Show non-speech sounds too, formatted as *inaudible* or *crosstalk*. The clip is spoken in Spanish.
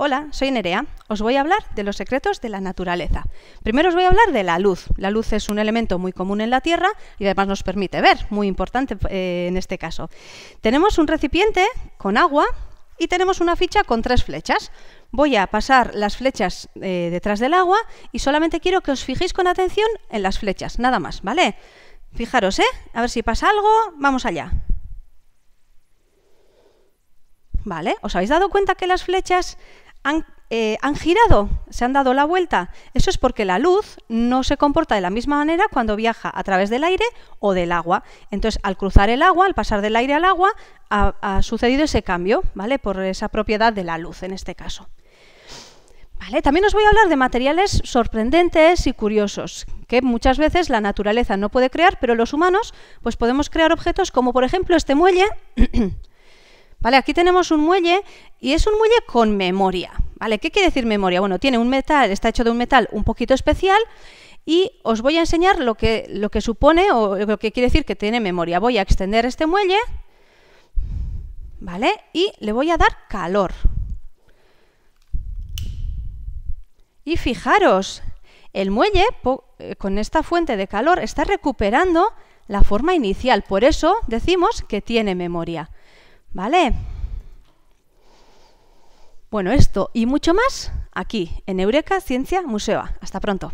Hola, soy Nerea. Os voy a hablar de los secretos de la naturaleza. Primero os voy a hablar de la luz. La luz es un elemento muy común en la Tierra y además nos permite ver, muy importante eh, en este caso. Tenemos un recipiente con agua y tenemos una ficha con tres flechas. Voy a pasar las flechas eh, detrás del agua y solamente quiero que os fijéis con atención en las flechas, nada más, ¿vale? Fijaros, ¿eh? A ver si pasa algo. Vamos allá. Vale, ¿os habéis dado cuenta que las flechas eh, han, girado, se han dado la vuelta. Eso es porque la luz no se comporta de la misma manera cuando viaja a través del aire o del agua. Entonces, al cruzar el agua, al pasar del aire al agua, ha, sucedido ese cambio, ¿vale? Por esa propiedad de la luz en este caso. Vale, también os voy a hablar de materiales sorprendentes y curiosos, que muchas veces la naturaleza no puede crear, pero los humanos pues podemos crear objetos como por ejemplo este muelle *clears throat* Aquí tenemos un muelle y es un muelle con memoria. ¿Vale? ¿Qué quiere decir memoria? Bueno, tiene un metal, está hecho de un metal un poquito especial y os voy a enseñar lo que, lo que supone o lo que quiere decir que tiene memoria. Voy a extender este muelle, ¿vale? Y le voy a dar calor. Y fijaros, el muelle eh, con esta fuente de calor está recuperando la forma inicial, por eso decimos que tiene memoria. ¿Vale? Bueno, esto y mucho más aquí en Eureka Ciencia Museo. Hasta pronto.